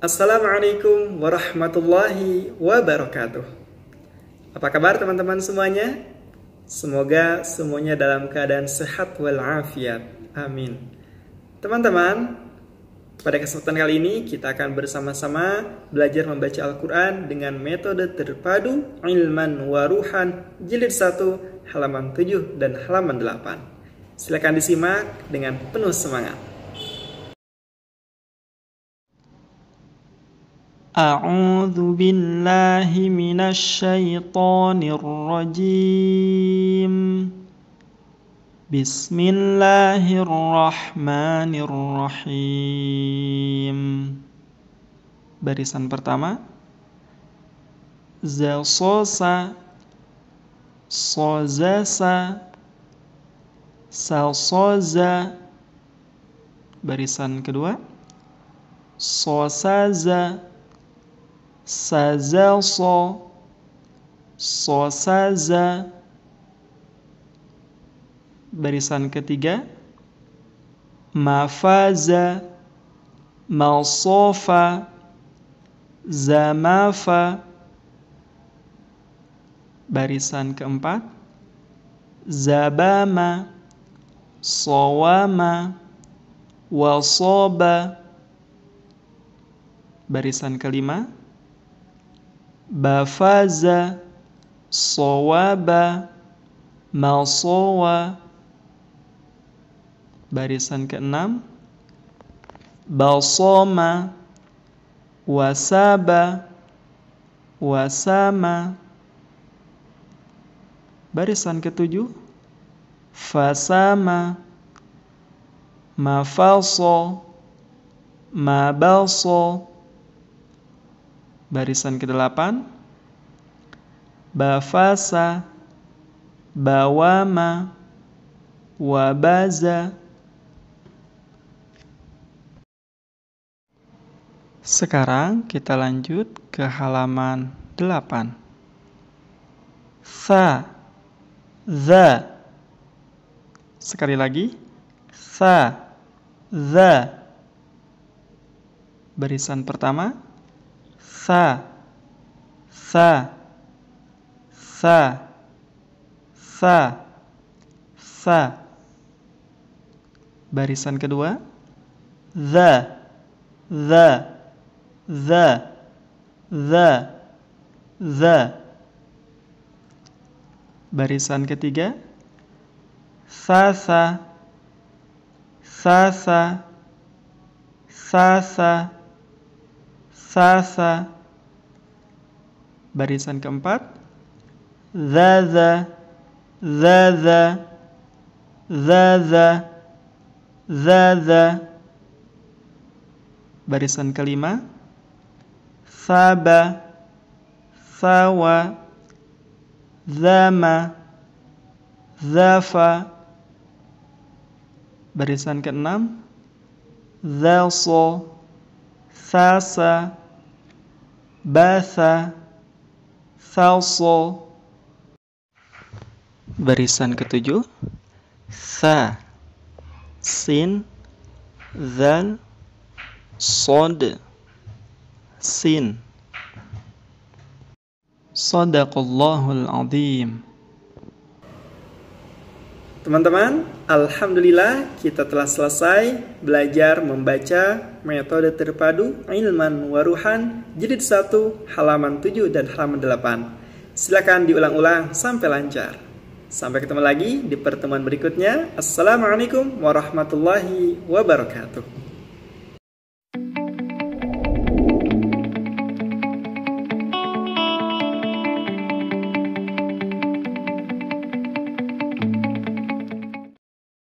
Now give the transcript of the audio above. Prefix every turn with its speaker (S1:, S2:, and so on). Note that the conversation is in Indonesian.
S1: Assalamualaikum warahmatullahi wabarakatuh. Apa kabar teman-teman semuanya? Semoga semuanya dalam keadaan sehat walafiat. Amin. Teman-teman, pada kesempatan kali ini kita akan bersama-sama belajar membaca Al-Quran dengan metode terpadu Ilman Waruhan Jilid 1 halaman 7 dan halaman 8. Silakan disimak dengan penuh semangat. أعوذ بالله من الشيطان الرجيم بسم الله الرحمن الرحيم Barisan pertama Zelsosa sozasa Salsoza Barisan kedua Sosaza saza so so saza barisan ketiga mafaza malsofa zamafa barisan keempat zabama sawama wasoba barisan kelima bafaza sawaba masawa barisan ke ke-6 basoma wasaba wasama barisan ketujuh fasama mafaso mabaso Barisan ke-8 Bafasa Bawama Wabaza Sekarang kita lanjut ke halaman 8 sa za Sekali lagi sa za Barisan pertama sa sa sa sa sa barisan kedua the the the the the barisan ketiga sa sa sa sa sa sa Sasa, Barisan keempat. Zaza. Zaza. Zaza. Zaza. Barisan kelima. Saba. Sawa. Zama. Zafa. Barisan keenam. Zalso. ثاس باث ثاص Barisan ketujuh Sa Sin Zal Sod Sin Sadaqallahul Azim Teman-teman, Alhamdulillah kita telah selesai belajar membaca metode terpadu Ilman Waruhan jilid 1 halaman 7 dan halaman 8. Silakan diulang-ulang sampai lancar. Sampai ketemu lagi di pertemuan berikutnya. Assalamualaikum warahmatullahi wabarakatuh.